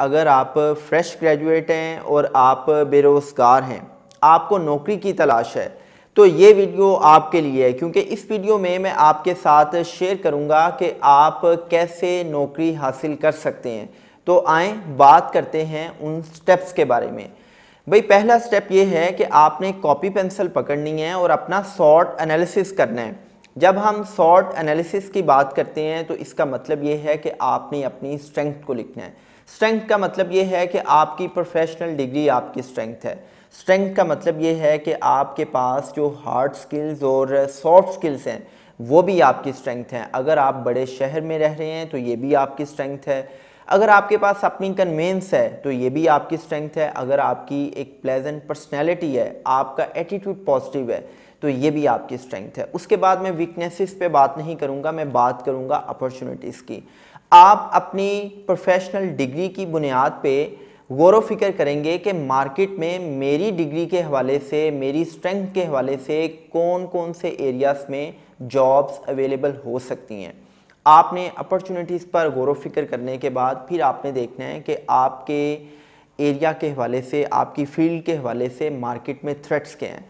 अगर आप fresh graduate हैं और आप बेरोज़गार हैं आपको नौकरी की तलाश है तो ये वीडियो आपके लिए है क्योंकि इस वीडियो में मैं आपके साथ शेयर करूंगा कि आप कैसे नौकरी हासिल कर सकते हैं तो आए बात करते हैं उन स्टेप्स के बारे में भाई पहला स्टेप ये है कि आपने कॉपी पेंसिल पकड़नी है और अपना शॉर्ट एनालिसिस करना है जब हम शॉर्ट एनालिसिस की बात करते हैं तो इसका मतलब ये है कि आपने अपनी स्ट्रेंथ को लिखना है स्ट्रेंथ का मतलब ये है कि आपकी प्रोफेशनल डिग्री आपकी स्ट्रेंथ है स्ट्रेंथ का मतलब ये है कि आपके पास जो हार्ड स्किल्स और सॉफ्ट स्किल्स हैं वो भी आपकी स्ट्रेंथ हैं अगर आप बड़े शहर में रह रहे हैं तो ये भी आपकी स्ट्रेंथ है अगर आपके पास अपनी कन्वेंस है तो ये भी आपकी स्ट्रेंथ है अगर आपकी एक प्लेजेंट पर्सनैलिटी है आपका एटीट्यूड पॉजिटिव है तो ये भी आपकी स्ट्रेंथ है उसके बाद मैं वीकनेसेस पे बात नहीं करूँगा मैं बात करूँगा अपॉर्चुनिटीज़ की आप अपनी प्रोफेशनल डिग्री की बुनियाद पे गौर फिक्र करेंगे कि मार्केट में मेरी डिग्री के हवाले से मेरी स्ट्रेंथ के हवाले से कौन कौन से एरियाज़ में जॉब्स अवेलेबल हो सकती हैं आपने अपॉर्चुनिटीज़ पर गौर फिक्र करने के बाद फिर आपने देखना है कि आपके एरिया के हवाले से आपकी फील्ड के हवाले से मार्केट में थ्रेट्स क्या हैं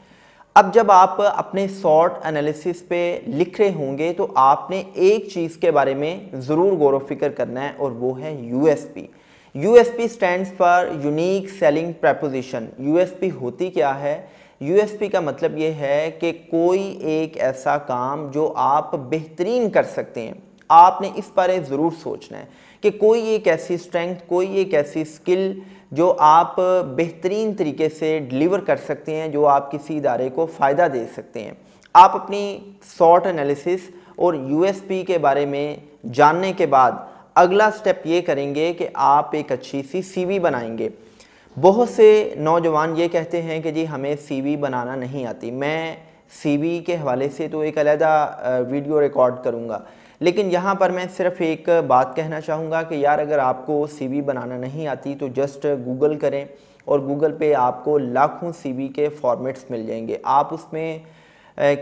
अब जब आप अपने शॉर्ट एनालिसिस पे लिख रहे होंगे तो आपने एक चीज़ के बारे में ज़रूर गौर फिक्र करना है और वो है USP USP stands for unique selling proposition USP होती क्या है यूएसपी का मतलब ये है कि कोई एक ऐसा काम जो आप बेहतरीन कर सकते हैं आपने इस बारे ज़रूर सोचना है कि कोई एक ऐसी स्ट्रेंथ कोई एक ऐसी स्किल जो आप बेहतरीन तरीके से डिलीवर कर सकते हैं जो आप किसी इदारे को फ़ायदा दे सकते हैं आप अपनी शॉर्ट एनालिसिस और यूएसपी के बारे में जानने के बाद अगला स्टेप ये करेंगे कि आप एक अच्छी सी सीवी बनाएंगे बहुत से नौजवान ये कहते हैं कि जी हमें सीवी बनाना नहीं आती मैं सीवी के हवाले से तो एक अलहदा वीडियो रिकॉर्ड करूँगा लेकिन यहाँ पर मैं सिर्फ एक बात कहना चाहूँगा कि यार अगर आपको सी बनाना नहीं आती तो जस्ट गूगल करें और गूगल पे आपको लाखों सी के फॉर्मेट्स मिल जाएंगे आप उसमें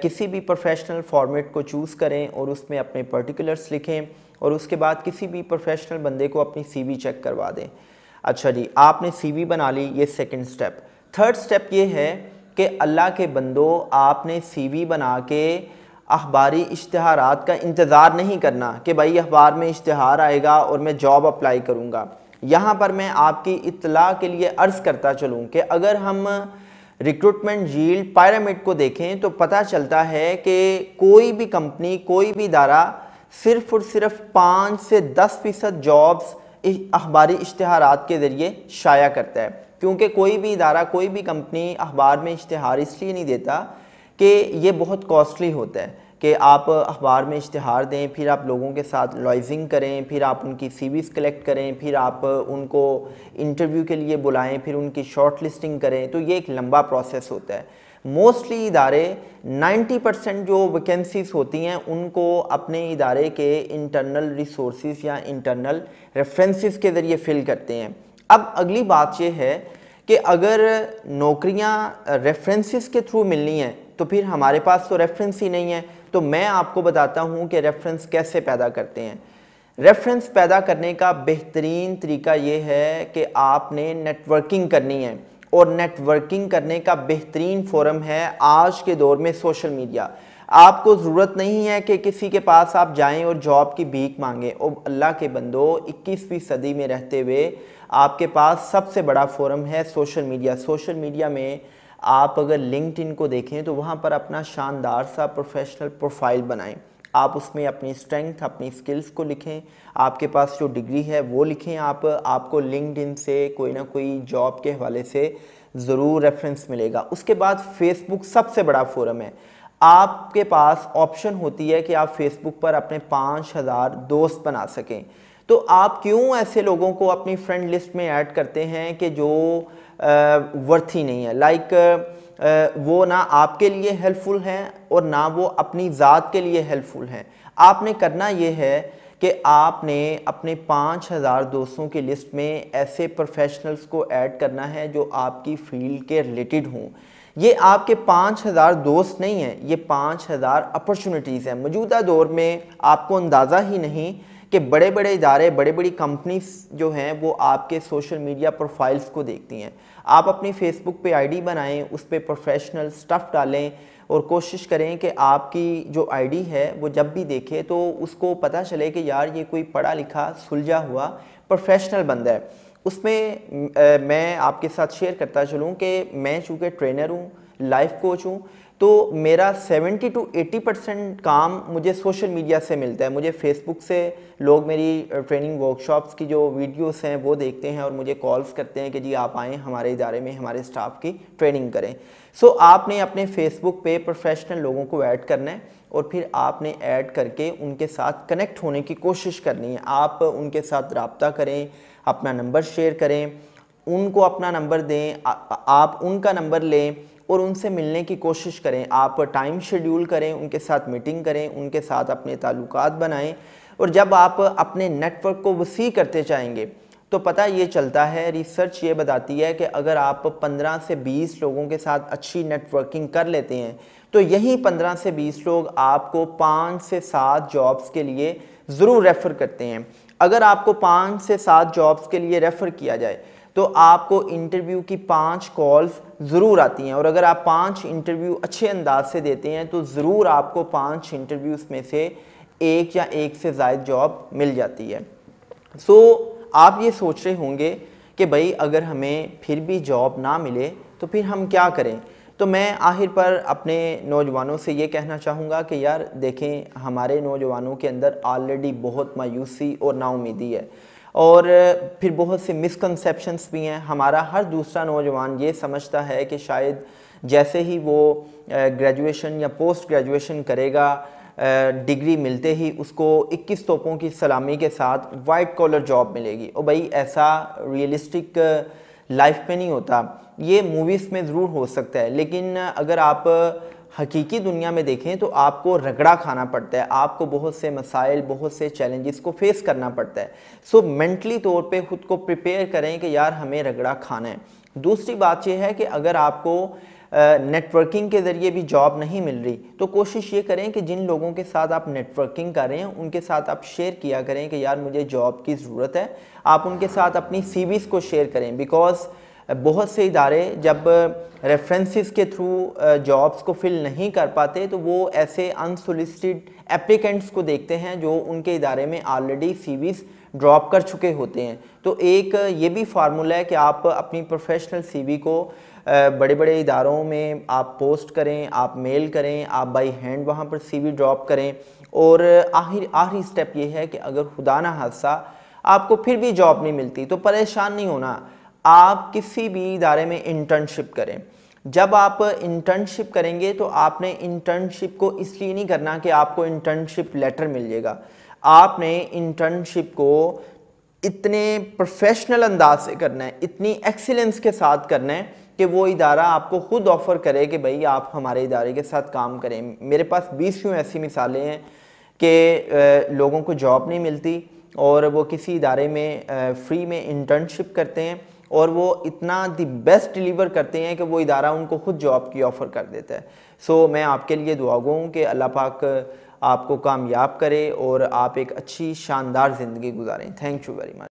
किसी भी प्रोफेशनल फॉर्मेट को चूज़ करें और उसमें अपने पर्टिकुलर्स लिखें और उसके बाद किसी भी प्रोफेशनल बंदे को अपनी सी चेक करवा दें अच्छा जी आपने सी बना ली ये सेकेंड स्टेप थर्ड स्टेप ये है कि अल्लाह के बंदो आपने सी बना के अखबारी इश्तहार का इंतज़ार नहीं करना कि भाई अखबार में इश्तहार आएगा और मैं जॉब अप्लाई करूँगा यहाँ पर मैं आपकी इतला के लिए अर्ज़ करता चलूँ कि अगर हम रिक्रूटमेंट जील पायरामिड को देखें तो पता चलता है कि कोई भी कंपनी कोई भी इदारा सिर्फ़ और सिर्फ पाँच से दस फ़ीसद जॉब्स अखबारी इश्तहार के ज़रिए शाया करता है क्योंकि कोई भी इदारा कोई भी कंपनी अखबार में इश्तहार इसलिए नहीं देता कि ये बहुत कॉस्टली होता है कि आप अखबार में इश्तहार दें फिर आप लोगों के साथ लॉइजिंग करें फिर आप उनकी सीवीज़ कलेक्ट करें फिर आप उनको इंटरव्यू के लिए बुलाएं फिर उनकी शॉर्ट लिस्टिंग करें तो ये एक लंबा प्रोसेस होता है मोस्टली इदारे 90 परसेंट जो वैकेंसीज होती हैं उनको अपने इदारे के इंटरनल रिसोर्स या इंटरनल रेफरेंसेस के ज़रिए फ़िल करते हैं अब अगली बात यह है कि अगर नौकरियाँ रेफरेंसेस के थ्रू मिलनी हैं तो फिर हमारे पास तो रेफरेंस ही नहीं है तो मैं आपको बताता हूँ कि रेफरेंस कैसे पैदा करते हैं रेफरेंस पैदा करने का बेहतरीन तरीका ये है कि आपने नेटवर्किंग करनी है और नेटवर्किंग करने का बेहतरीन फोरम है आज के दौर में सोशल मीडिया आपको ज़रूरत नहीं है कि किसी के पास आप जाएं और जॉब की भीख मांगें और अल्लाह के बंदो 21वीं सदी में रहते हुए आपके पास सबसे बड़ा फोरम है सोशल मीडिया सोशल मीडिया में आप अगर लिंकड को देखें तो वहाँ पर अपना शानदार सा प्रोफेशनल प्रोफाइल बनाएं आप उसमें अपनी स्ट्रेंथ अपनी स्किल्स को लिखें आपके पास जो डिग्री है वो लिखें आप आपको लिंकड से कोई ना कोई जॉब के हवाले से ज़रूर रेफरेंस मिलेगा उसके बाद फेसबुक सबसे बड़ा फोरम है आपके पास ऑप्शन होती है कि आप फेसबुक पर अपने पाँच हज़ार दोस्त बना सकें तो आप क्यों ऐसे लोगों को अपनी फ्रेंड लिस्ट में ऐड करते हैं कि जो वर्थ ही नहीं है लाइक like, वो ना आपके लिए हेल्पफुल हैं और ना वो अपनी ज़ात के लिए हेल्पफुल हैं आपने करना ये है कि आपने अपने पाँच हज़ार दोस्तों की लिस्ट में ऐसे प्रोफेशनल्स को ऐड करना है जो आपकी फील्ड के रिलेटेड हों ये आपके पाँच हज़ार दोस्त नहीं हैं ये पाँच हज़ार अपॉर्चुनिटीज़ हैं मौजूदा दौर में आपको अंदाज़ा ही नहीं कि बड़े बड़े इदारे बड़े बड़ी कंपनीज जो हैं वो आपके सोशल मीडिया प्रोफाइल्स को देखती हैं आप अपनी फेसबुक पे आईडी बनाएं उस पर प्रोफेशनल स्टफ़ डालें और कोशिश करें कि आपकी जो आईडी है वो जब भी देखे तो उसको पता चले कि यार ये कोई पढ़ा लिखा सुलझा हुआ प्रोफेशनल बंदा है उसमें मैं आपके साथ शेयर करता चलूँ कि मैं चूँकि ट्रेनर हूँ लाइफ कोच हूँ तो मेरा 70 टू 80 परसेंट काम मुझे सोशल मीडिया से मिलता है मुझे फेसबुक से लोग मेरी ट्रेनिंग वर्कशॉप्स की जो वीडियोस हैं वो देखते हैं और मुझे कॉल्स करते हैं कि जी आप आएँ हमारे इदारे में हमारे स्टाफ की ट्रेनिंग करें सो so, आपने अपने फेसबुक पे प्रोफेशनल लोगों को ऐड करना है और फिर आपने ऐड करके उनके साथ कनेक्ट होने की कोशिश करनी है आप उनके साथ रबता करें अपना नंबर शेयर करें उनको अपना नंबर दें आ, आप उनका नंबर लें और उनसे मिलने की कोशिश करें आप टाइम शेड्यूल करें उनके साथ मीटिंग करें उनके साथ अपने ताल्लुक बनाएँ और जब आप अपने नेटवर्क को वसी करते जाएंगे तो पता ये चलता है रिसर्च ये बताती है कि अगर आप 15 से 20 लोगों के साथ अच्छी नेटवर्किंग कर लेते हैं तो यही 15 से 20 लोग आपको 5 से 7 जॉब्स के लिए ज़रूर रेफ़र करते हैं अगर आपको 5 से 7 जॉब्स के लिए रेफ़र किया जाए तो आपको इंटरव्यू की पांच कॉल्स ज़रूर आती हैं और अगर आप पांच इंटरव्यू अच्छे अंदाज से देते हैं तो ज़रूर आपको पांच इंटरव्यूज़ में से एक या एक से ज़ायद जॉब मिल जाती है सो so, आप ये सोच रहे होंगे कि भाई अगर हमें फिर भी जॉब ना मिले तो फिर हम क्या करें तो मैं आखिर पर अपने नौजवानों से ये कहना चाहूँगा कि यार देखें हमारे नौजवानों के अंदर ऑलरेडी बहुत मायूसी और नाउमीदी है और फिर बहुत से मिसकनसेप्शंस भी हैं हमारा हर दूसरा नौजवान ये समझता है कि शायद जैसे ही वो ग्रेजुएशन या पोस्ट ग्रेजुएशन करेगा डिग्री मिलते ही उसको 21 तोपों की सलामी के साथ वाइट कॉलर जॉब मिलेगी और भाई ऐसा रियलिस्टिक लाइफ में नहीं होता ये मूवीज़ में ज़रूर हो सकता है लेकिन अगर आप हकीकी दुनिया में देखें तो आपको रगड़ा खाना पड़ता है आपको बहुत से मसाइल बहुत से चैलेंजेस को फेस करना पड़ता है सो मेंटली तौर पे खुद को प्रिपेयर करें कि यार हमें रगड़ा खाना है दूसरी बात यह है कि अगर आपको नेटवर्किंग के ज़रिए भी जॉब नहीं मिल रही तो कोशिश ये करें कि जिन लोगों के साथ आप नेटवर्किंग कर रहे हैं उनके साथ आप शेयर किया करें कि यार मुझे जॉब की ज़रूरत है आप उनके साथ अपनी सीवीज़ को शेयर करें बिकॉज़ बहुत से इदारे जब रेफरेंसेस के थ्रू जॉब्स को फिल नहीं कर पाते तो वो ऐसे अनसोलिसिटेड एप्लीकेंट्स को देखते हैं जो उनके इदारे में ऑलरेडी सीवीज ड्रॉप कर चुके होते हैं तो एक ये भी फार्मूला है कि आप अपनी प्रोफेशनल सीवी को बड़े बड़े इदारों में आप पोस्ट करें आप मेल करें आप बाई हैंड वहाँ पर सी ड्रॉप करें और आखिर आखिरी स्टेप ये है कि अगर खुदा ना हादसा आपको फिर भी जॉब नहीं मिलती तो परेशान नहीं होना आप किसी भी इदारे में इंटर्नशिप करें जब आप इंटर्नशिप करेंगे तो आपने इंटर्नशिप को इसलिए नहीं करना कि आपको इंटर्नशिप लेटर मिल जाएगा आपने इंटर्नशिप को इतने प्रोफेशनल अंदाज से करना है इतनी एक्सीलेंस के साथ करना है कि वो इदारा आपको ख़ुद ऑफ़र करे कि भाई आप हमारे इदारे के साथ काम करें मेरे पास बीस यूँ ऐसी मिसालें हैं कि लोगों को जॉब नहीं मिलती और वो किसी इदारे में फ्री में इंटर्नशिप करते हैं और वो इतना दी बेस्ट डिलीवर करते हैं कि वो इदारा उनको खुद जॉब की ऑफ़र कर देता है सो so, मैं आपके लिए दुआ हूँ कि अल्लाह पाक आपको कामयाब करे और आप एक अच्छी शानदार ज़िंदगी गुजारें थैंक यू वेरी मच